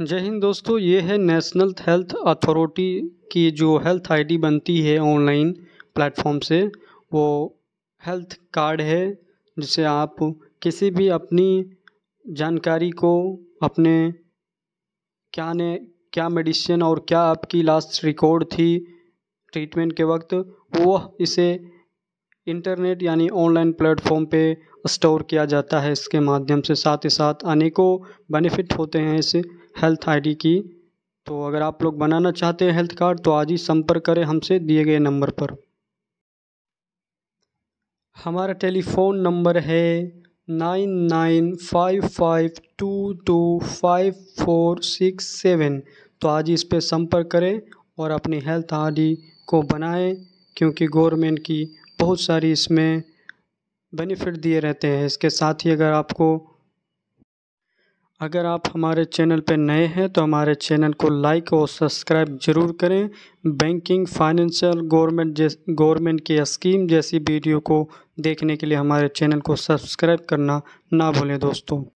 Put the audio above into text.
जय हिंद दोस्तों ये है नेशनल हेल्थ अथॉरिटी की जो हेल्थ आईडी बनती है ऑनलाइन प्लेटफॉर्म से वो हेल्थ कार्ड है जिसे आप किसी भी अपनी जानकारी को अपने क्या ने क्या मेडिसिन और क्या आपकी लास्ट रिकॉर्ड थी ट्रीटमेंट के वक्त वो इसे इंटरनेट यानी ऑनलाइन प्लेटफॉर्म पे स्टोर किया जाता है इसके माध्यम से साथ ही साथ अनेकों बेनिफिट होते हैं इस हेल्थ आईडी की तो अगर आप लोग बनाना चाहते हैं हेल्थ कार्ड तो आज ही संपर्क करें हमसे दिए गए नंबर पर हमारा टेलीफोन नंबर है nine nine five five two two five four six seven तो आज इस पर संपर्क करें और अपनी हेल्थ आईडी को बनाएं क्योंकि गवर्नमेंट की बहुत सारी इसमें बेनिफिट दिए रहते हैं इसके साथ ही अगर आपको अगर आप हमारे चैनल पर नए हैं तो हमारे चैनल को लाइक और सब्सक्राइब ज़रूर करें बैंकिंग फाइनेंशियल गवर्नमेंट गवर्नमेंट की स्कीम जैसी वीडियो को देखने के लिए हमारे चैनल को सब्सक्राइब करना ना भूलें दोस्तों